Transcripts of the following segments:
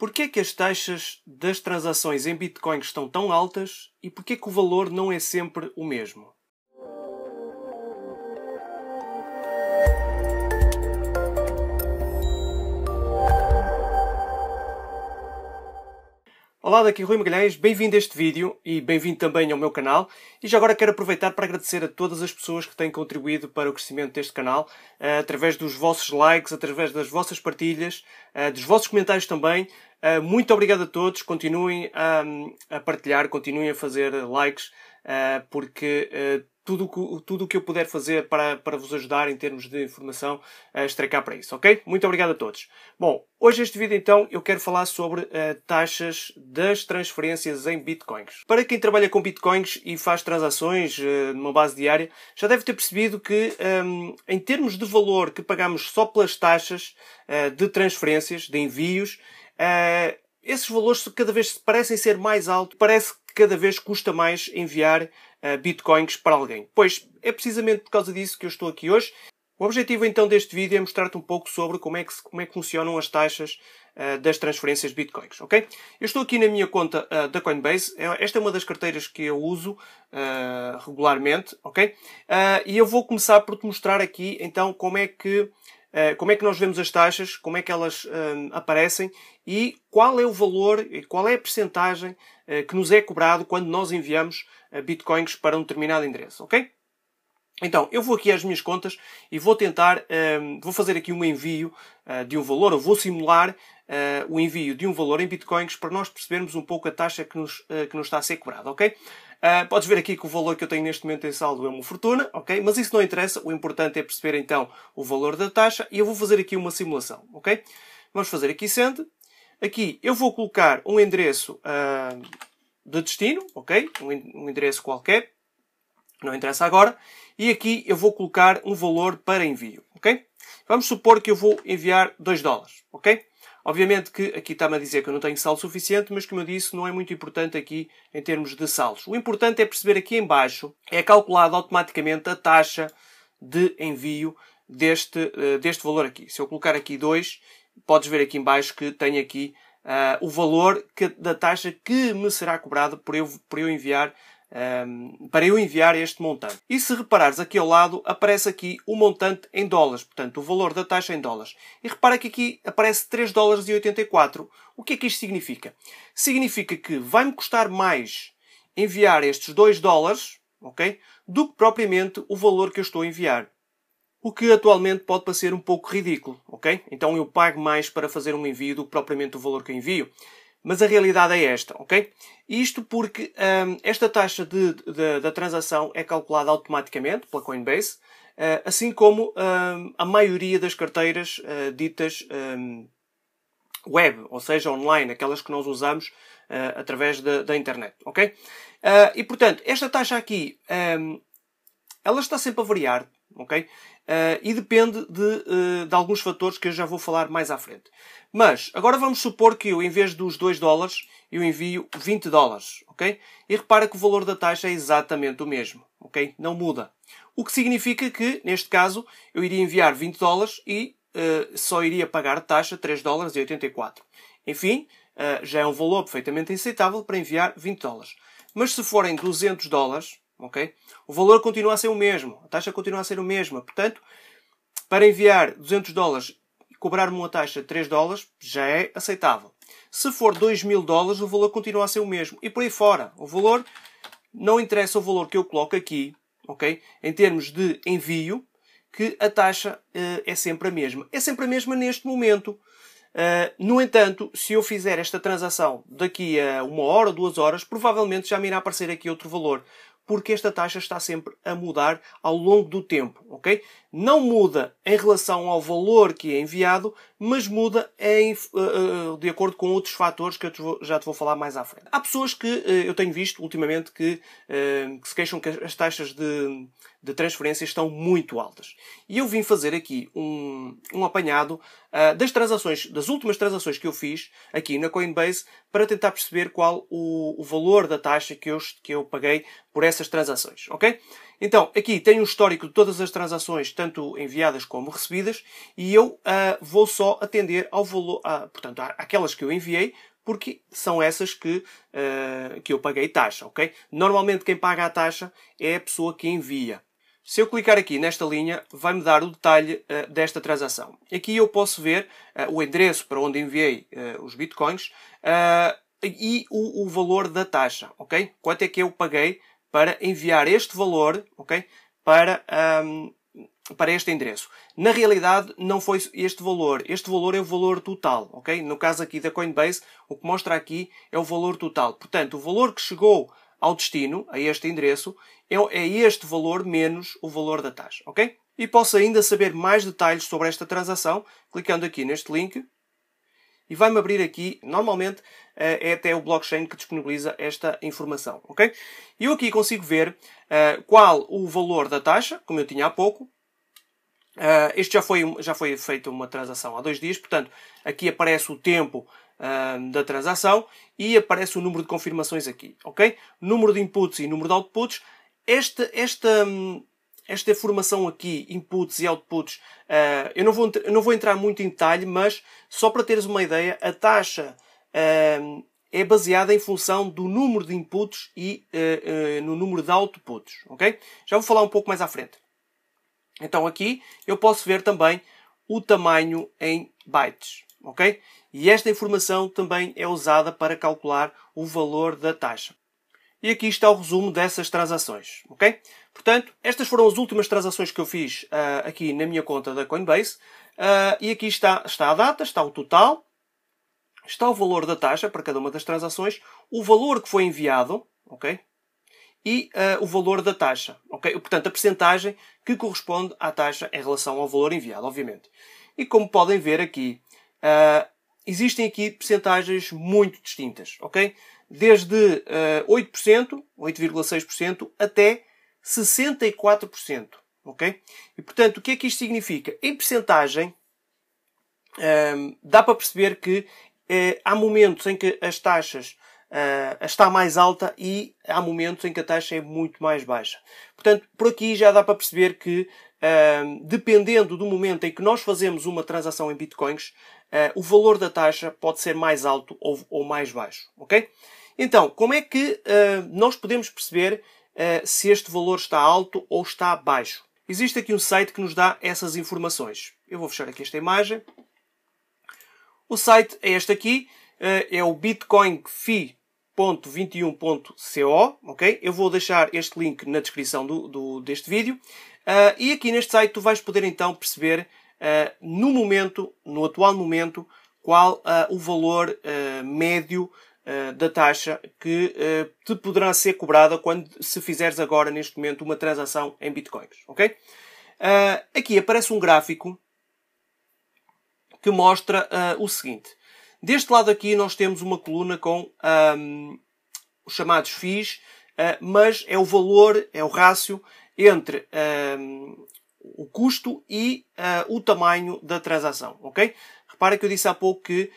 Por que as taxas das transações em Bitcoin estão tão altas e por que o valor não é sempre o mesmo? Olá, daqui Rui Magalhães, bem-vindo a este vídeo e bem-vindo também ao meu canal. E já agora quero aproveitar para agradecer a todas as pessoas que têm contribuído para o crescimento deste canal, eh, através dos vossos likes, através das vossas partilhas, eh, dos vossos comentários também. Eh, muito obrigado a todos, continuem ah, a partilhar, continuem a fazer likes, porque tudo o tudo que eu puder fazer para, para vos ajudar em termos de informação, a eh, estarei cá para isso, ok? Muito obrigado a todos. Bom, hoje este vídeo então eu quero falar sobre uh, taxas das transferências em bitcoins. Para quem trabalha com bitcoins e faz transações uh, numa base diária, já deve ter percebido que um, ehm, em termos de valor que pagamos só pelas taxas uh, de transferências, de envios, esses valores cada vez parecem ser mais altos, parece que cada vez custa mais enviar eh, bitcoins para alguém. Pois é precisamente por causa disso que eu estou aqui hoje. O objetivo então deste vídeo é mostrar-te um pouco sobre como é que, como é que funcionam as taxas uh, das transferências de bitcoins, ok? Eu estou aqui na minha conta uh, da Coinbase, é, esta é uma das carteiras que eu uso uh, regularmente, ok? e eu vou começar por te mostrar aqui então como é que eh, como é que nós vemos as taxas, como é que elas ehm, aparecem e qual é o valor, qual é a percentagem eh, que nos é cobrado quando nós enviamos eh, bitcoins para um determinado endereço, ok? Então, eu vou aqui às minhas contas e vou tentar, um, ehm, vou fazer aqui um envio uh, de um valor, ou vou simular uh, o envio de um valor em bitcoins para nós percebermos um pouco a taxa que nos, uh, que nos está a ser cobrada, ok? podes ver aqui que o valor que eu tenho neste momento em saldo é uma fortuna, ok? Mas isso não interessa, o importante é perceber então o valor da taxa e eu vou fazer aqui uma simulação, ok? Vamos fazer aqui send. Aqui eu vou colocar um endereço de destino, ok? Um endereço qualquer, não interessa agora. E aqui eu vou colocar um valor para envio, ok? Vamos supor que eu vou enviar 2 dólares, ok? Obviamente que aqui está-me a dizer que eu não tenho saldo suficiente, mas como eu disse, não é muito importante aqui em termos de saldos. O importante é perceber aqui em baixo, é calculada automaticamente a taxa de envio deste, eh, deste valor aqui. Se eu colocar aqui 2, podes ver aqui em baixo que tenho aqui uh, o valor que, da taxa que me será cobrado por eu, por eu enviar um, para eu enviar este montante. E se reparares aqui ao lado, aparece aqui o montante em dólares, portanto, o valor da taxa em dólares. E repara que aqui aparece 3 dólares e 84. O que é que isto significa? Significa que vai-me custar mais enviar estes 2 dólares, ok? Do que propriamente o valor que eu estou a enviar. O que atualmente pode parecer um pouco ridículo, ok? Então eu pago mais para fazer um envio do que propriamente o valor que eu envio. Mas a realidade é esta, ok? Isto porque um, esta taxa de, de, da transação é calculada automaticamente pela Coinbase, uh, assim como um, a maioria das carteiras uh, ditas um, web, ou seja, online, aquelas que nós usamos uh, através da, da, internet, ok? e portanto, esta taxa aqui, hum, ela está sempre a variar ok? Uh, e depende de, uh, de alguns fatores que eu já vou falar mais à frente. Mas, agora vamos supor que eu, em vez dos 2 dólares, eu envio 20 dólares, ok? E repara que o valor da taxa é exatamente o mesmo, ok? Não muda. O que significa que, neste caso, eu iria enviar 20 dólares e uh, só iria pagar taxa 3 dólares e 84. Enfim, já é um valor perfeitamente aceitável para enviar 20 dólares. Mas se forem 200 dólares, Ok, O valor continua a ser o mesmo, a taxa continua a ser a mesma. Portanto, para enviar 200 dólares e cobrar-me uma taxa de 3 dólares, já é aceitável. Se for 2 mil dólares, o valor continua a ser o mesmo. E por aí fora, o valor, não interessa o valor que eu coloco aqui, ok? Em termos de envio, que a taxa uh, é sempre a mesma. É sempre a mesma neste momento. Uh, no entanto, se eu fizer esta transação daqui a uma hora ou duas horas, provavelmente já me irá aparecer aqui outro valor porque esta taxa está sempre a mudar ao longo do tempo, ok? Não muda em relação ao valor que é enviado, mas muda em, eh, eh, de acordo com outros fatores que eu já te vou falar mais à frente. Há pessoas que eh, eu tenho visto ultimamente que, que se queixam que as taxas de, de transferências estão muito altas. E eu vim fazer aqui um, um apanhado uh, das transações, das últimas transações que eu fiz aqui na Coinbase para tentar perceber qual o, o valor da taxa que eu, que eu paguei por essas transações, ok? Então, aqui tem um histórico de todas as transações, tanto enviadas como recebidas, e eu uh, vou só atender ao valor, uh, portanto, aquelas que eu enviei, porque são essas que, uh, que eu paguei taxa, ok? Normalmente quem paga a taxa é a pessoa que envia, se eu clicar aqui nesta linha, vai-me dar o detalhe uh, desta transação. Aqui eu posso ver uh, o endereço para onde enviei uh, os bitcoins e o, o, valor da taxa, ok? Quanto é que eu paguei para enviar este valor, ok? Para, um, ehm, para este endereço. Na realidade, não foi este valor. Este valor é o valor total, ok? No caso aqui da Coinbase, o que mostra aqui é o valor total. Portanto, o valor que chegou ao destino, a este endereço, é, é este valor menos o valor da taxa, ok? E posso ainda saber mais detalhes sobre esta transação clicando aqui neste link e vai-me abrir aqui, normalmente eh, é até o blockchain que disponibiliza esta informação, ok? Eu aqui consigo ver uh, qual o valor da taxa, como eu tinha há pouco. Uh, este já foi, já foi feito uma transação há dois dias, portanto, aqui aparece o tempo da transação e aparece o número de confirmações aqui, ok? Número de inputs e número de outputs. Esta, esta, hum, esta formação aqui, inputs e outputs, ah, eu, não vou, eu não vou entrar muito em detalhe, mas só para teres uma ideia, a taxa é baseada em função do número de inputs e eh, eh, no número de outputs, ok? Já vou falar um pouco mais à frente. Então aqui eu posso ver também o tamanho em bytes, ok? e esta informação também é usada para calcular o valor da taxa. E aqui está o resumo dessas transações, ok? Portanto, estas foram as últimas transações que eu fiz uh, aqui na minha conta da Coinbase. Uh, e aqui está, está a data, está o total, está o valor da taxa para cada uma das transações, o valor que foi enviado, ok? E uh, o valor da taxa, ok? Portanto, a percentagem que corresponde à taxa em relação ao valor enviado, obviamente. E como podem ver aqui, existem aqui percentagens muito distintas, ok? Desde uh, 8%, 8,6%, até 64%, ok? E portanto, o que é que isto significa? Em percentagem, um, ehm, dá para perceber que eh, há momentos em que as taxas uh, está mais alta e há momentos em que a taxa é muito mais baixa. Portanto, por aqui já dá para perceber que, ehm, dependendo do momento em que nós fazemos uma transação em bitcoins, eh, o valor da taxa pode ser mais alto ou, ou mais baixo. Ok? Então, como é que eh, nós podemos perceber eh, se este valor está alto ou está baixo? Existe aqui um site que nos dá essas informações. Eu vou fechar aqui esta imagem. O site é este aqui, é o bitcoinfi.21.co, ok? Eu vou deixar este link na descrição do, do deste vídeo. Uh, e aqui neste site tu vais poder então perceber eh, no momento, no atual momento, qual eh, o valor eh, médio da taxa que te poderá ser cobrada quando se fizeres agora neste momento uma transação em bitcoins, ok? aqui aparece um gráfico que mostra o seguinte. Deste lado aqui nós temos uma coluna com um, ehm, os chamados FIIs, uh, mas é o valor, é o rácio entre um, ehm, o custo e uh, o tamanho da transação, ok? Repara que eu disse há pouco que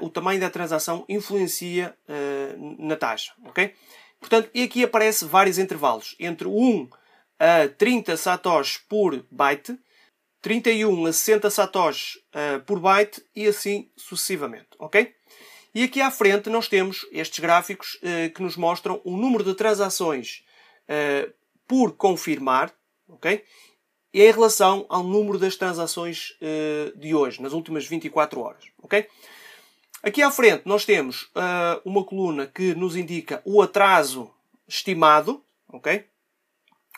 uh, o tamanho da transação influencia uh, na taxa, ok? Portanto, e aqui aparece vários intervalos, entre 1 a 30 satoshis por byte, 31 a 60 satoshis por byte e assim sucessivamente, ok? E aqui à frente nós temos estes gráficos que nos mostram o número de transações por confirmar, ok? e é em relação ao número das transações uh, de hoje, nas últimas 24 horas. Okay? Aqui à frente nós temos uh, uma coluna que nos indica o atraso estimado, okay?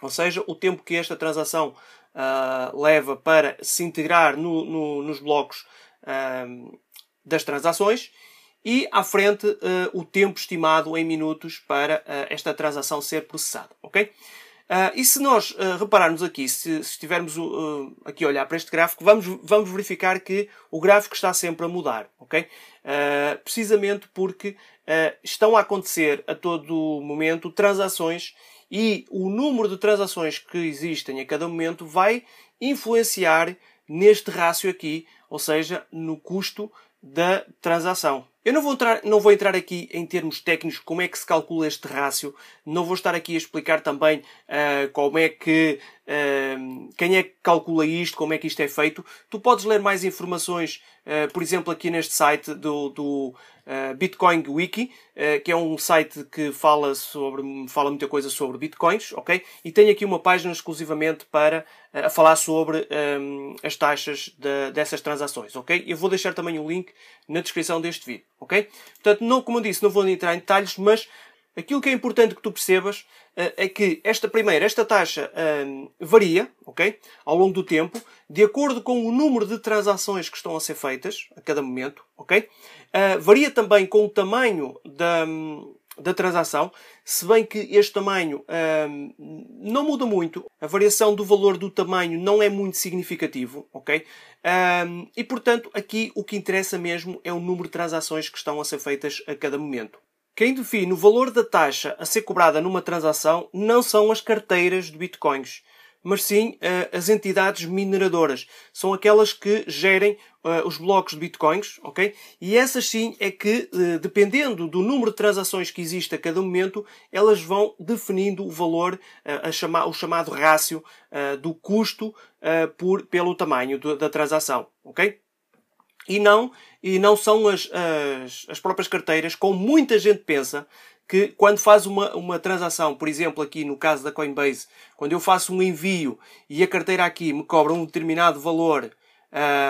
ou seja, o tempo que esta transação uh, leva para se integrar no, no, nos blocos das transações. E à frente o tempo estimado em minutos para esta transação ser processada. Okay? Uh, e se nós uh, repararmos aqui, se, se estivermos uh, aqui a olhar para este gráfico, vamos, vamos verificar que o gráfico está sempre a mudar, ok? precisamente porque estão a acontecer a todo momento transações e o número de transações que existem a cada momento vai influenciar neste rácio aqui, ou seja, no custo da transação, eu não vou, entrar, não vou entrar aqui em termos técnicos como é que se calcula este rácio, não vou estar aqui a explicar também uh, como é que quem é que calcula isto, como é que isto é feito. Tu podes ler mais informações, ah, por exemplo, aqui neste site do, do ah, Bitcoin Wiki, ah, que é um site que fala sobre, fala muita coisa sobre bitcoins, ok? E tem aqui uma página exclusivamente para a falar sobre um, as taxas de, dessas transações, ok? Eu vou deixar também o link na descrição deste vídeo, ok? Portanto, não, como eu disse, não vou entrar em detalhes, mas Aquilo que é importante que tu percebas uh, é que esta primeira, esta taxa ehm, varia, ok? Ao longo do tempo, de acordo com o número de transações que estão a ser feitas a cada momento, ok? Uh, varia também com o tamanho da, da transação, se bem que este tamanho ehm, não muda muito. A variação do valor do tamanho não é muito significativo, ok? Ehm, e portanto, aqui o que interessa mesmo é o número de transações que estão a ser feitas a cada momento. Quem define o valor da taxa a ser cobrada numa transação não são as carteiras de bitcoins, mas sim eh, as entidades mineradoras. São aquelas que gerem eh, os blocos de bitcoins, ok? E essas sim é que, eh, dependendo do número de transações que existe a cada momento, elas vão definindo o valor, a chama, o chamado rácio do custo por, pelo tamanho da transação, ok? e não, e não são as, as, as próprias carteiras, como muita gente pensa, que quando faz uma, uma transação, por exemplo, aqui no caso da Coinbase, quando eu faço um envio e a carteira aqui me cobra um determinado valor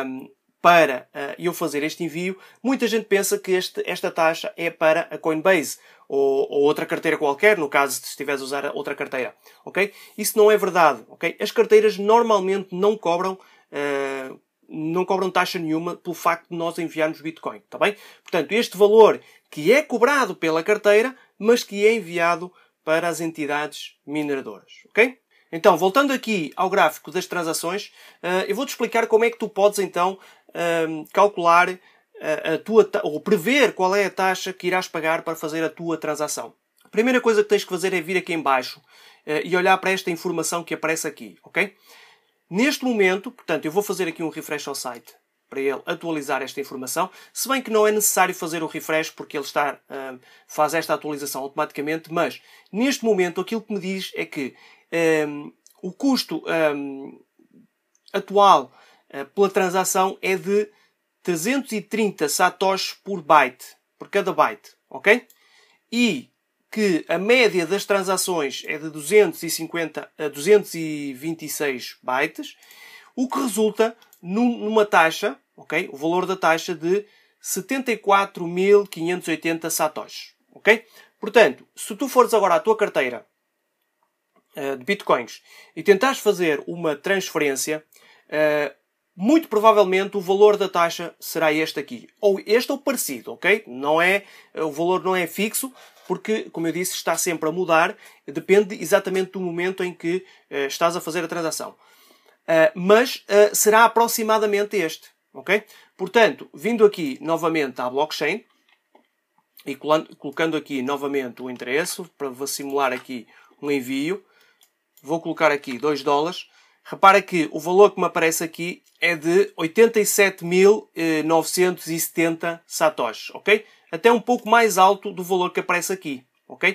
um, para uh, eu fazer este envio, muita gente pensa que este, esta taxa é para a Coinbase ou, ou outra carteira qualquer, no caso se estiveres a usar outra carteira, ok? Isso não é verdade, ok? As carteiras normalmente não cobram uh, não cobram taxa nenhuma pelo facto de nós enviarmos Bitcoin, está bem? Portanto, este valor que é cobrado pela carteira, mas que é enviado para as entidades mineradoras, ok? Então, voltando aqui ao gráfico das transações, eh, eu vou-te explicar como é que tu podes então eh, calcular eh, a tua, ou prever qual é a taxa que irás pagar para fazer a tua transação. A primeira coisa que tens que fazer é vir aqui embaixo e olhar para esta informação que aparece aqui, ok? Neste momento, portanto, eu vou fazer aqui um refresh ao site para ele atualizar esta informação, se bem que não é necessário fazer o refresh porque ele está, uh, faz esta atualização automaticamente, mas neste momento aquilo que me diz é que um, o custo um, atual uh, pela transação é de 330 satoshis por byte, por cada byte, ok? E que a média das transações é de 250 a 226 bytes, o que resulta numa taxa, ok, o valor da taxa de 74.580 satoshis. ok. Portanto, se tu fores agora à tua carteira uh, de bitcoins e tentares fazer uma transferência, uh, muito provavelmente o valor da taxa será este aqui. Ou este ou parecido, ok? Não é, o valor não é fixo, porque, como eu disse, está sempre a mudar, depende exatamente do momento em que uh, estás a fazer a transação. Uh, mas uh, será aproximadamente este, ok? Portanto, vindo aqui novamente à blockchain e colocando aqui novamente o endereço para vou simular aqui um envio, vou colocar aqui 2 dólares. Repara que o valor que me aparece aqui é de 87.970 satoshis, ok? até um pouco mais alto do valor que aparece aqui. Ok?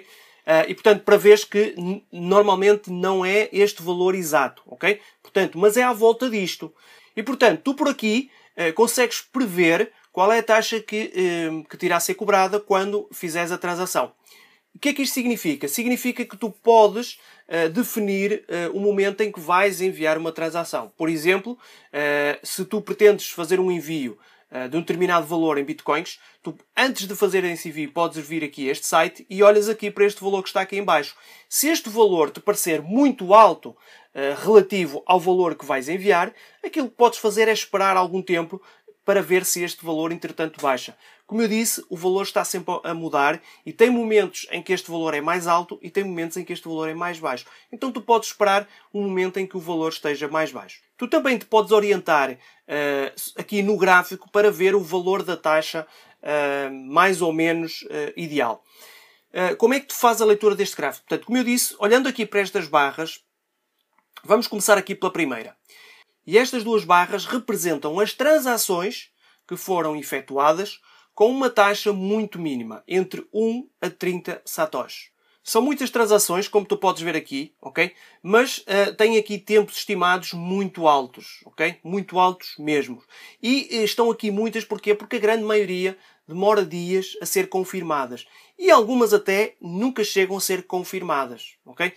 Uh, e portanto, para ver que normalmente não é este valor exato, ok? Portanto, mas é à volta disto. E portanto, tu por aqui uh, consegues prever qual é a taxa que, uh, que te irá ser cobrada quando fizeres a transação. O que é que isto significa? Significa que tu podes uh, definir uh, o momento em que vais enviar uma transação. Por exemplo, uh, se tu pretendes fazer um envio eh, de um determinado valor em bitcoins, tu antes de fazer a CV, podes vir aqui a este site e olhas aqui para este valor que está aqui em baixo. Se este valor te parecer muito alto uh, relativo ao valor que vais enviar, aquilo que podes fazer é esperar algum tempo para ver se este valor entretanto baixa. Como eu disse, o valor está sempre a mudar e tem momentos em que este valor é mais alto e tem momentos em que este valor é mais baixo. Então tu podes esperar um momento em que o valor esteja mais baixo. Tu também te podes orientar uh, aqui no gráfico para ver o valor da taxa uh, mais ou menos uh, ideal. como é que tu fazes a leitura deste gráfico? Portanto, como eu disse, olhando aqui para estas barras, vamos começar aqui pela primeira. E estas duas barras representam as transações que foram efetuadas com uma taxa muito mínima, entre 1 a 30 satoshis. São muitas transações, como tu podes ver aqui, ok? mas uh, eh, tem aqui tempos estimados muito altos, ok? Muito altos mesmo. E eh, estão aqui muitas porquê? Porque a grande maioria demora dias a ser confirmadas. E algumas até nunca chegam a ser confirmadas, ok? Uh,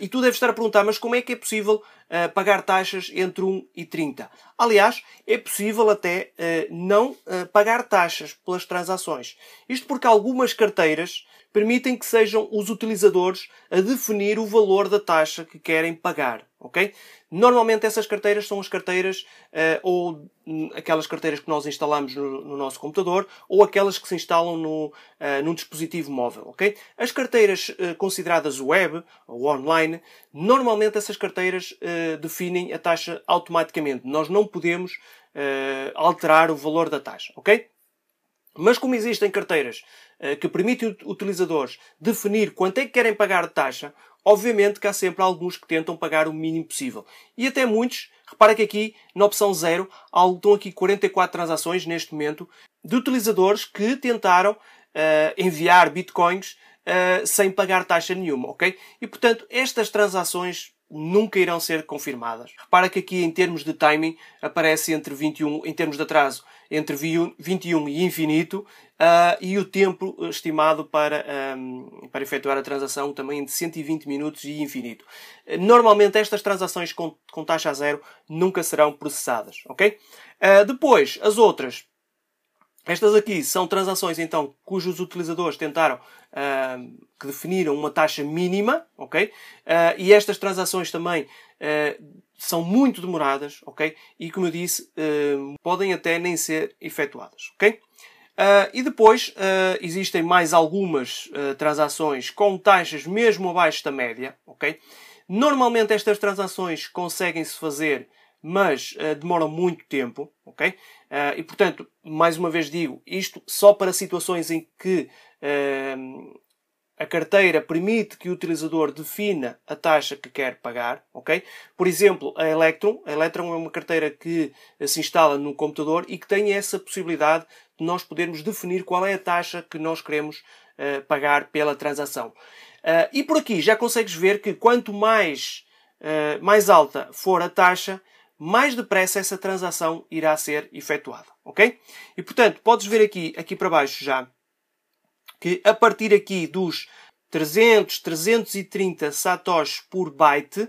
e tu deves estar a perguntar, mas como é que é possível uh, pagar taxas entre 1 e 30? Aliás, é possível até uh, não pagar taxas pelas transações. Isto porque algumas carteiras permitem que sejam os utilizadores a definir o valor da taxa que querem pagar, ok? Normalmente essas carteiras são as carteiras uh, ou aquelas carteiras que nós instalamos no, no, nosso computador ou aquelas que se instalam no, uh, num dispositivo móvel, ok? As carteiras uh, consideradas web ou online, normalmente essas carteiras definem a taxa automaticamente. Nós não podemos alterar o valor da taxa, ok? Mas como existem carteiras que permitem utilizadores definir quanto é que querem pagar de taxa, Obviamente que há sempre alguns que tentam pagar o mínimo possível. E até muitos, repara que aqui, na opção 0, estão aqui 44 transações neste momento de utilizadores que tentaram uh, enviar bitcoins uh, sem pagar taxa nenhuma, ok? E portanto, estas transações nunca irão ser confirmadas. Repara que aqui, em termos de timing, aparece entre 21, em termos de atraso, entre 21 e infinito, uh, e o tempo eh, estimado para, um, para efetuar a transação também de 120 minutos e infinito. Normalmente, estas transações com, com taxa zero nunca serão processadas, ok? Uh, depois, as outras estas aqui são transações então cujos utilizadores tentaram uh, que definiram uma taxa mínima, ok? Uh, e estas transações também uh, são muito demoradas, ok? E como eu disse, podem até nem ser efetuadas, ok? e depois existem mais algumas transações com taxas mesmo abaixo da média, ok? Normalmente estas transações conseguem-se fazer mas uh, demoram muito tempo, ok? Uh, e, portanto, mais uma vez digo, isto só para situações em que uh, a carteira permite que o utilizador defina a taxa que quer pagar, ok? Por exemplo, a Electron. A Electron é uma carteira que se instala no computador e que tem essa possibilidade de nós podermos definir qual é a taxa que nós queremos uh, pagar pela transação. e por aqui já consegues ver que quanto mais, mais alta for a taxa, mais depressa essa transação irá ser efetuada, ok? E portanto, podes ver aqui, aqui para baixo já, que a partir aqui dos 300, 330 satoshis por byte,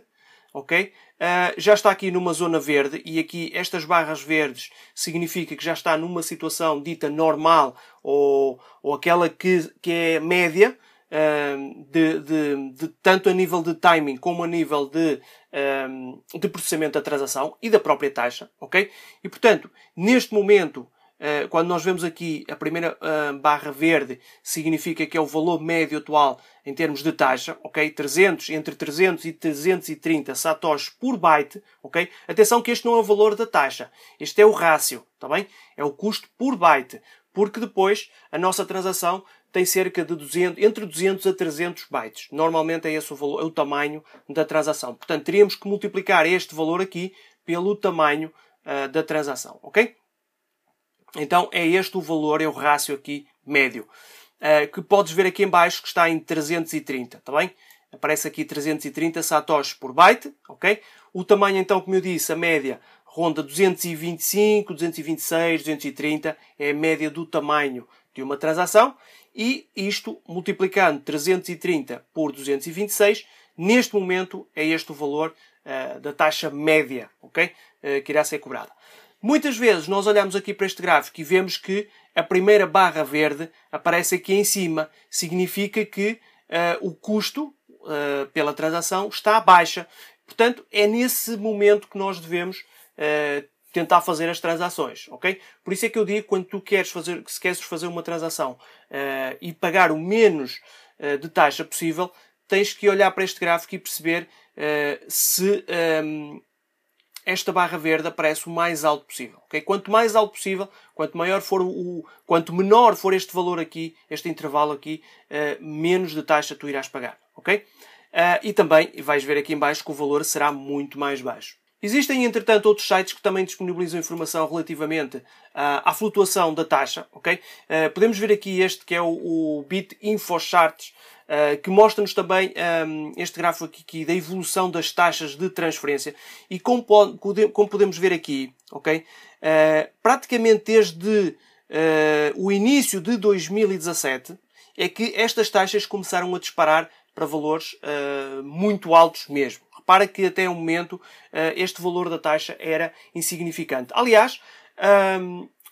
ok? Uh, já está aqui numa zona verde e aqui estas barras verdes significa que já está numa situação dita normal ou, ou aquela que, que é média, Ehm, de, de, de, tanto a nível de timing como a nível de, ehm, de processamento da transação e da própria taxa, ok? E portanto, neste momento, eh, quando nós vemos aqui a primeira ehm, barra verde, significa que é o valor médio atual em termos de taxa, ok? 300, entre 300 e 330 satoshis por byte, ok? Atenção que este não é o valor da taxa, este é o rácio, está bem? É o custo por byte porque depois a nossa transação tem cerca de 200, entre 200 a 300 bytes. Normalmente é esse o, valor, é o tamanho da transação. Portanto, teríamos que multiplicar este valor aqui pelo tamanho uh, da transação, ok? Então, é este o valor, é o rácio aqui médio, uh, que podes ver aqui em baixo que está em 330, está bem? Aparece aqui 330 satoshis por byte, ok? O tamanho, então, como eu disse, a média ronda 225, 226, 230, é a média do tamanho de uma transação e isto multiplicando 330 por 226, neste momento é este o valor uh, da taxa média okay? Uh, que irá ser cobrada. Muitas vezes nós olhamos aqui para este gráfico e vemos que a primeira barra verde aparece aqui em cima. Significa que uh, o custo pela transação está baixa. Portanto, é nesse momento que nós devemos tentar fazer as transações, ok? Por isso é que eu digo quando tu queres fazer, se queres fazer uma transação uh, e pagar o menos uh, de taxa possível, tens que olhar para este gráfico e perceber uh, se um, ehm, esta barra verde aparece o mais alto possível, ok? Quanto mais alto possível, quanto maior for o, quanto menor for este valor aqui, este intervalo aqui, menos de taxa tu irás pagar, ok? e também vais ver aqui em baixo que o valor será muito mais baixo. Existem, entretanto, outros sites que também disponibilizam informação relativamente ah, à, flutuação da taxa. Okay? Ah, podemos ver aqui este que é o, BitInfoCharts Bit ah, que mostra-nos também este gráfico aqui, da evolução das taxas de transferência. E como, podemos ver aqui, okay? praticamente desde o início de 2017 é que estas taxas começaram a disparar para valores muito altos mesmo para que até o momento eh, este valor da taxa era insignificante. Aliás,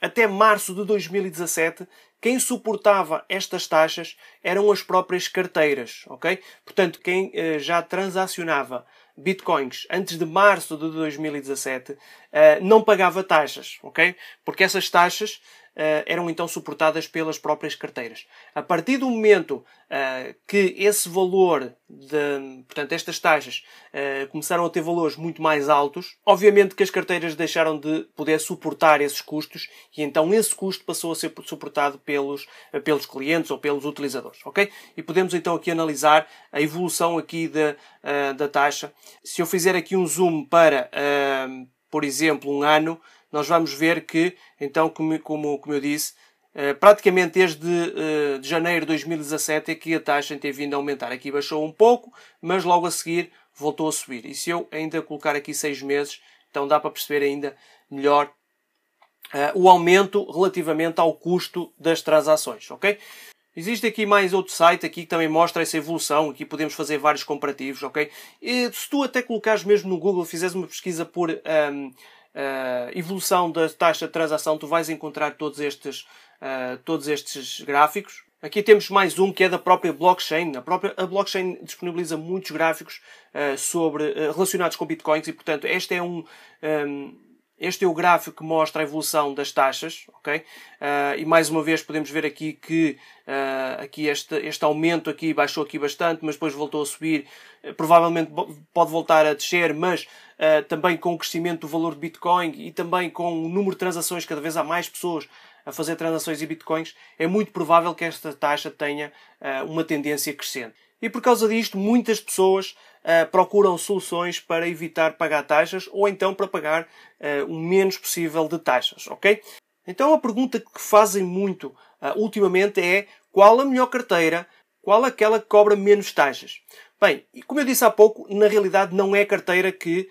até março de 2017, quem suportava estas taxas eram as próprias carteiras, ok? Portanto, quem eh, já transacionava bitcoins antes de março de 2017 eh, não pagava taxas, ok? Porque essas taxas eh, eram então suportadas pelas próprias carteiras. A partir do momento eh, que esse valor, de, portanto, estas taxas eh, começaram a ter valores muito mais altos, obviamente que as carteiras deixaram de poder suportar esses custos e então esse custo passou a ser suportado pelos, pelos clientes ou pelos utilizadores, ok? E podemos então aqui analisar a evolução aqui de, da taxa. Se eu fizer aqui um zoom para, por exemplo, um ano, nós vamos ver que, então, como, como, como eu disse, eh, praticamente desde eh, de janeiro de 2017 é que a taxa tem vindo a aumentar. Aqui baixou um pouco, mas logo a seguir voltou a subir. E se eu ainda colocar aqui seis meses, então dá para perceber ainda melhor eh, o aumento relativamente ao custo das transações, ok? Existe aqui mais outro site aqui que também mostra essa evolução. Aqui podemos fazer vários comparativos, ok? E se tu até colocares mesmo no Google, fizeres uma pesquisa por... Um, ehm, uh, evolução da taxa de transação, tu vais encontrar todos estes, uh, todos estes gráficos. Aqui temos mais um que é da própria blockchain. A própria a blockchain disponibiliza muitos gráficos uh, sobre, relacionados com bitcoins e, portanto, este é um, um este é o gráfico que mostra a evolução das taxas, ok? Uh, e mais uma vez podemos ver aqui que uh, aqui este, este aumento aqui baixou aqui bastante, mas depois voltou a subir. Ah, provavelmente pode voltar a descer, mas também com o crescimento do valor de Bitcoin e também com o número de transações, cada vez há mais pessoas a fazer transações em Bitcoins, é muito provável que esta taxa tenha uma tendência crescente. E por causa disto, muitas pessoas uh, procuram soluções para evitar pagar taxas ou então para pagar uh, o menos possível de taxas, ok? Então a pergunta que fazem muito uh, ultimamente é qual a melhor carteira, qual aquela que cobra menos taxas? Bem, e como eu disse há pouco, na realidade não é a carteira que,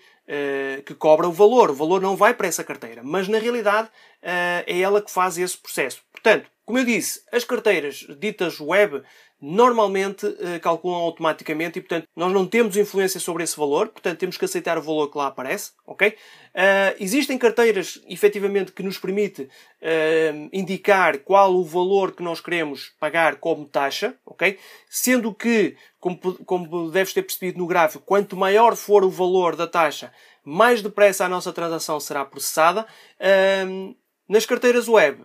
que cobra o valor, o valor não vai para essa carteira, mas na realidade é ela que faz esse processo. Portanto, como eu disse, as carteiras ditas web normalmente eh, calculam automaticamente e, portanto, nós não temos influência sobre esse valor, portanto, temos que aceitar o valor que lá aparece, ok? Uh, existem carteiras, efetivamente, que nos permite uh, indicar qual o valor que nós queremos pagar como taxa, ok? Sendo que, como, como deves ter percebido no gráfico, quanto maior for o valor da taxa, mais depressa a nossa transação será processada. Uh, nas carteiras web,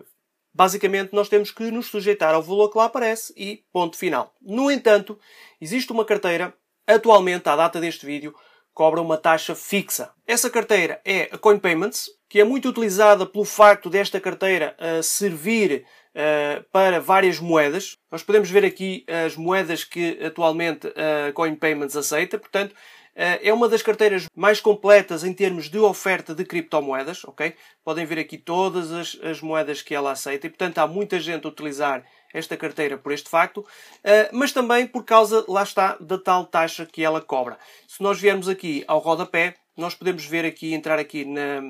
Basicamente, nós temos que nos sujeitar ao valor que lá aparece e ponto final. No entanto, existe uma carteira, atualmente, à data deste vídeo, cobra uma taxa fixa. Essa carteira é a Coin Payments, que é muito utilizada pelo facto desta carteira uh, servir uh, para várias moedas. Nós podemos ver aqui as moedas que atualmente a uh, Coin Payments aceita, portanto, eh, é uma das carteiras mais completas em termos de oferta de criptomoedas, ok? Podem ver aqui todas as, as moedas que ela aceita e, portanto, há muita gente a utilizar esta carteira por este facto, eh, mas também por causa, lá está, da tal taxa que ela cobra. Se nós viermos aqui ao rodapé, nós podemos ver aqui, entrar aqui na,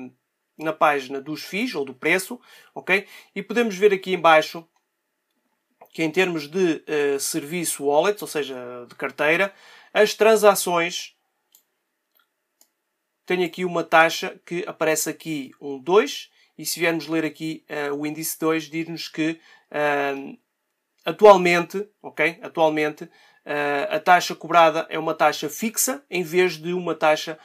na página dos FIIs, ou do preço, ok? E podemos ver aqui embaixo que em termos de uh, serviço wallet, ou seja, de carteira, as transações tenho aqui uma taxa que aparece aqui um 2 e se viermos ler aqui uh, o índice 2 diz-nos que uh, atualmente, ok, atualmente uh, a taxa cobrada é uma taxa fixa em vez de uma taxa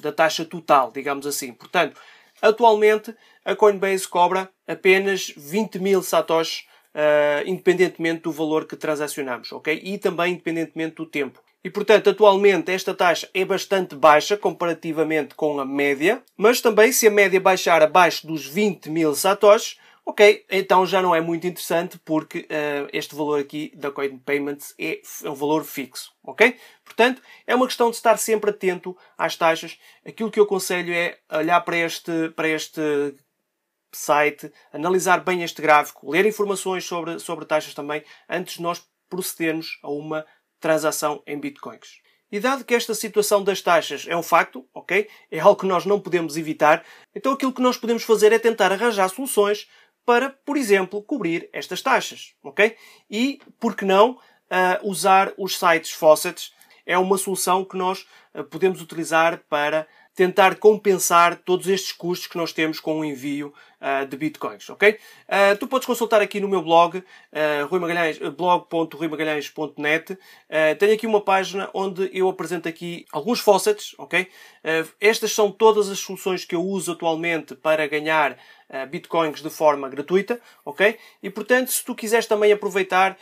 da taxa total, digamos assim. Portanto, atualmente a Coinbase cobra apenas 20 mil satoshis independentemente do valor que transacionamos, ok, e também independentemente do tempo. E, portanto, atualmente esta taxa é bastante baixa comparativamente com a média, mas também se a média baixar abaixo dos 20 mil satoshis, ok, então já não é muito interessante porque uh, este valor aqui da Coin Payments é, é, um valor fixo, ok? Portanto, é uma questão de estar sempre atento às taxas. Aquilo que eu aconselho é olhar para este, para este site, analisar bem este gráfico, ler informações sobre, sobre taxas também, antes de nós procedermos a uma transação em bitcoins. E dado que esta situação das taxas é um facto, ok? É algo que nós não podemos evitar, então aquilo que nós podemos fazer é tentar arranjar soluções para, por exemplo, cobrir estas taxas, ok? E, por que não, uh, usar os sites faucets é uma solução que nós uh, podemos utilizar para tentar compensar todos estes custos que nós temos com o envio uh, de bitcoins, ok? Uh, tu podes consultar aqui no meu blog, uh, blog.ruimagalhães.net. Uh, tenho aqui uma página onde eu apresento aqui alguns faucets, ok? Ah, estas são todas as soluções que eu uso atualmente para ganhar bitcoins de forma gratuita, ok? E portanto, se tu quiseres também aproveitar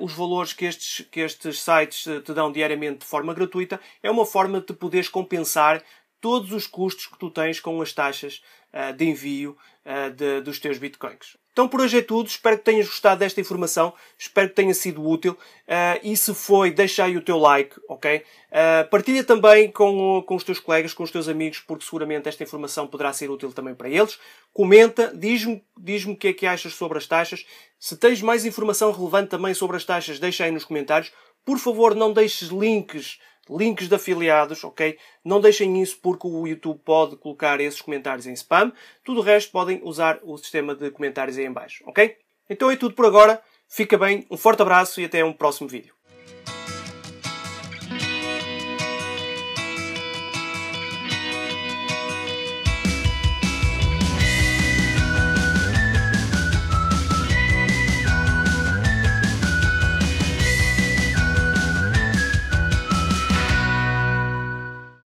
os valores que estes, que estes sites eh, te dão diariamente de forma gratuita, é uma forma de poderes compensar todos os custos que tu tens com as taxas ah, de envio ah, dos teus bitcoins. Então por hoje é tudo, espero que tenhas gostado desta informação, espero que tenha sido útil ah, e se foi, deixa aí o teu like, ok? partilha também com, com os teus colegas, com os teus amigos, porque seguramente esta informação poderá ser útil também para eles. Comenta, diz-me diz o que é que achas sobre as taxas. Se tens mais informação relevante também sobre as taxas, deixa aí nos comentários. Por favor, não deixes links links de afiliados, ok? Não deixem isso porque o YouTube pode colocar esses comentários em spam. Tudo o resto podem usar o sistema de comentários aí em baixo, ok? Então é tudo por agora. Fica bem, um forte abraço e até um próximo vídeo.